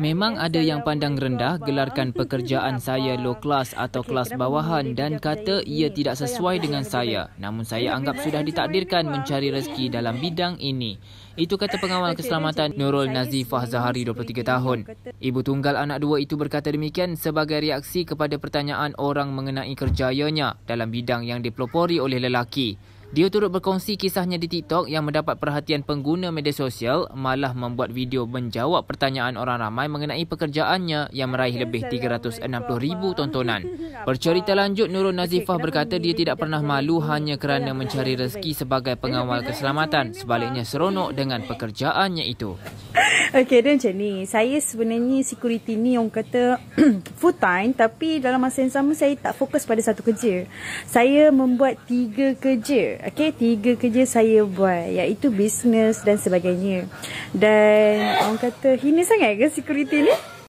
Memang ada yang pandang rendah gelarkan pekerjaan saya low class atau kelas bawahan dan kata ia tidak sesuai dengan saya. Namun saya anggap sudah ditakdirkan mencari rezeki dalam bidang ini. Itu kata pengawal keselamatan Nurul Nazifah Zahari 23 tahun. Ibu tunggal anak dua itu berkata demikian sebagai reaksi kepada pertanyaan orang mengenai kerjayanya dalam bidang yang dipelopori oleh lelaki. Dia turut berkongsi kisahnya di TikTok yang mendapat perhatian pengguna media sosial malah membuat video menjawab pertanyaan orang ramai mengenai pekerjaannya yang meraih lebih 360,000 tontonan. Bercerita lanjut, Nurul Nazifah berkata dia tidak pernah malu hanya kerana mencari rezeki sebagai pengawal keselamatan. Sebaliknya seronok dengan pekerjaannya itu. Okay dan macam ni Saya sebenarnya security ni orang kata full time Tapi dalam masa yang sama saya tak fokus pada satu kerja Saya membuat tiga kerja Okay tiga kerja saya buat Iaitu business dan sebagainya Dan orang kata hina sangat ke security ni?